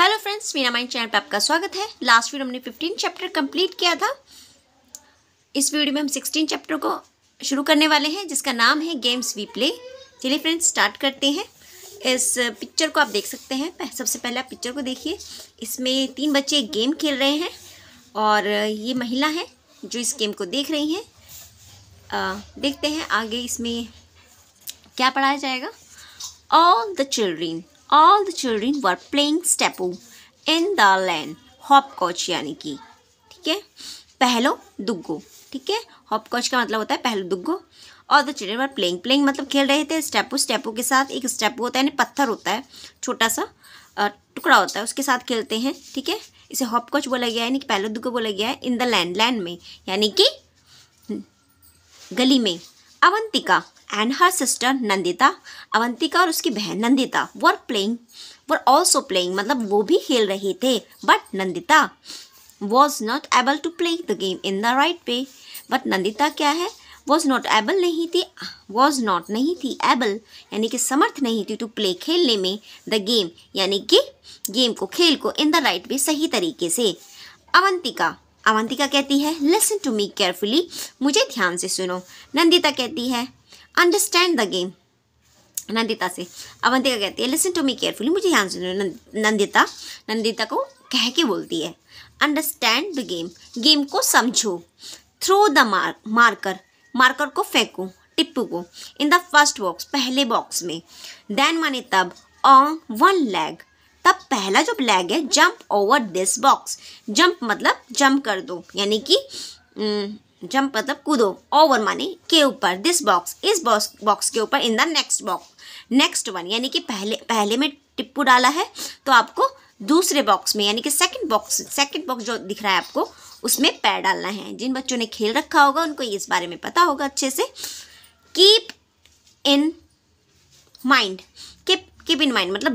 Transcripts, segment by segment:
hello friends मेरा mind channel पर आपका स्वागत है लास्ट वीडियो हमने फिफ्टीन चैप्टर कंप्लीट किया था इस वीडियो में हम सिक्सटीन चैप्टर को शुरू करने वाले हैं जिसका नाम है गेम्स वी प्ले चलिए फ्रेंड्स स्टार्ट करते हैं इस पिक्चर को आप देख सकते हैं सबसे पहले आप पिक्चर को देखिए इसमें तीन बच्चे गेम खेल रहे हैं और ये महिला हैं जो इस गेम को देख रही हैं देखते हैं आगे इसमें क्या पढ़ाया जाएगा all the children all the the were playing playing in the land hopscotch यानी कि ठीक है पहलो दुग्गो ठीक है हॉप कॉच का मतलब होता है पहलो दुग्गो और the children were playing playing मतलब खेल रहे थे स्टेपू स्टेपू के साथ एक स्टेपू होता है यानी पत्थर होता है छोटा सा टुकड़ा होता है उसके साथ खेलते हैं ठीक है इसे हॉप कॉच बोला गया है यानी कि पहलो दुग्गो बोला गया है इन द लैंड लैंड में यानी कि हम्म, गली में Avantika and her sister Nandita Avantika और उसकी बहन Nandita were playing were also playing मतलब वो भी खेल रहे थे but Nandita was not able to play the game in the right way but Nandita क्या है वॉज नॉट एबल नहीं थी वॉज नॉट नहीं थी एबल यानी कि समर्थ नहीं थी टू प्ले खेलने में द गेम यानी कि गेम को खेल को इन द राइट वे सही तरीके से अवंतिका अवंतिका कहती है लिसन टू मी केयरफुली मुझे ध्यान से सुनो नंदिता कहती है अंडरस्टैंड द गेम नंदिता से अवंतिका कहती है लिसन टू मी केयरफुली मुझे ध्यान से सुनो नंदिता नंदिता को कह के बोलती है अंडरस्टैंड द गेम गेम को समझो थ्रो द मार मार्कर मार्कर को फेंको टिप्पू को इन द फर्स्ट बॉक्स पहले बॉक्स में देन माने तब ऑन वन लेग तब पहला जो ब्लैग है jump over this box jump मतलब जंप कर दो यानी कि जंप हम्म, मतलब कूदो ओवर माने के ऊपर दिस बॉक्स इस बॉक्स बॉक्स के ऊपर in the next box next one यानी कि पहले पहले में टिप्पू डाला है तो आपको दूसरे बॉक्स में यानी कि सेकंड बॉक्स सेकंड बॉक्स जो दिख रहा है आपको उसमें पैर डालना है जिन बच्चों ने खेल रखा होगा उनको इस बारे में पता होगा अच्छे से keep in mind keep in mind मतलब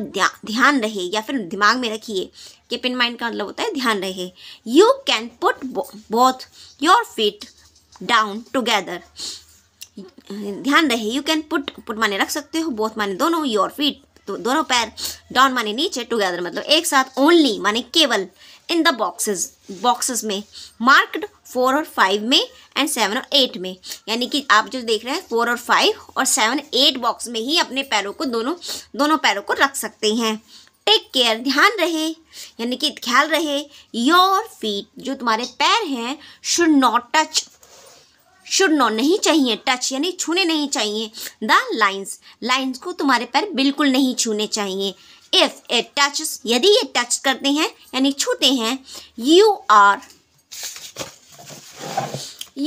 ध्यान रहे या फिर दिमाग में रखिए कीप इन माइंड का मतलब होता है ध्यान रहे you can put both your feet down together ध्यान रहे यू कैन पुट पुट माने रख सकते हो बोथ माने दोनों योर फीट तो दोनों पैर डाउन माने नीचे टुगेदर मतलब एक साथ ओनली माने केवल इन द बॉक्सेस बॉक्सेस में मार्क्ड फोर और फाइव में एंड सेवन और एट में यानी कि आप जो देख रहे हैं फोर और फाइव और सेवन एट बॉक्स में ही अपने पैरों को दोनों दोनों पैरों को रख सकते हैं टेक केयर ध्यान रहे यानी कि ख्याल रहे योर फीट जो तुम्हारे पैर हैं should not touch should not नहीं चाहिए टच यानी छूने नहीं चाहिए द लाइन्स लाइन्स को तुम्हारे पैर बिल्कुल नहीं छूने चाहिए इफ़ ए टच यदि ये टच करते हैं यानी छूते हैं you are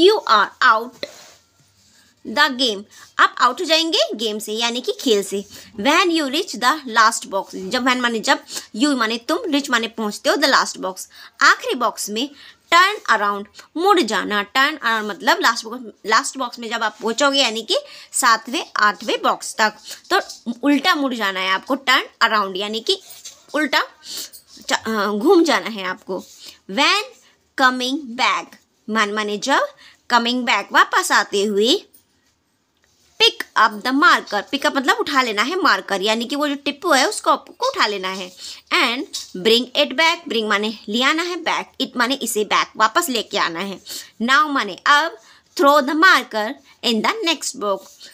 you are out the game आप आउट हो जाएंगे गेम से यानी कि खेल से when you reach the last box जब वैन माने जब यू माने तुम रिच माने पहुंचते हो द लास्ट बॉक्स आखिरी बॉक्स में टर्न अराउंड मुड़ जाना टर्न अराउंड मतलब लास्ट बॉक्स लास्ट बॉक्स में जब आप पहुंचोगे यानी कि सातवें आठवें बॉक्स तक तो उल्टा मुड़ जाना है आपको टर्न अराउंड यानी कि उल्टा घूम जाना है आपको वैन कमिंग बैक मन ने जब कमिंग बैक वापस आते हुए pick up the marker pick up मतलब उठा लेना है मार्कर यानी कि वो जो टिप्पू है उसको को उठा लेना है and bring it back bring माने ले आना है बैक इट माने इसे बैक वापस लेके आना है नाउ माने अब throw the marker in the next box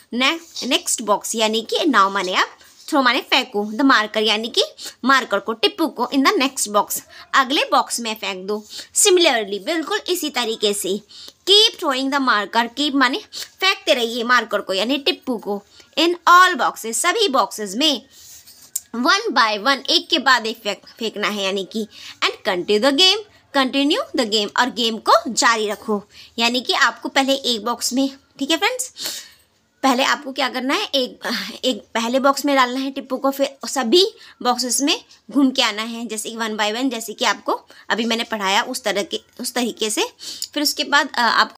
next box यानी कि नाउ माने अब थ्रो माने फेंको द मार्कर यानी कि मार्कर को टिप्पू को इन द नेक्स्ट बॉक्स अगले बॉक्स में फेंक दो सिमिलरली बिल्कुल इसी तरीके से keep throwing the marker keep माने फेंकते रहिए मार्कर को यानी टिप्पू को इन ऑल बॉक्सेस सभी बॉक्सेस में वन बाय वन एक के बाद एक फेंक फेंकना है यानी कि and continue the game continue the game और गेम को जारी रखो यानी कि आपको पहले एक बॉक्स में ठीक है फ्रेंड्स पहले आपको क्या करना है एक एक पहले बॉक्स में डालना है टिप्पू को फिर सभी बॉक्सेस में घूम के आना है जैसे कि वन बाय वन जैसे कि आपको अभी मैंने पढ़ाया उस तरह के उस तरीके से फिर उसके बाद आप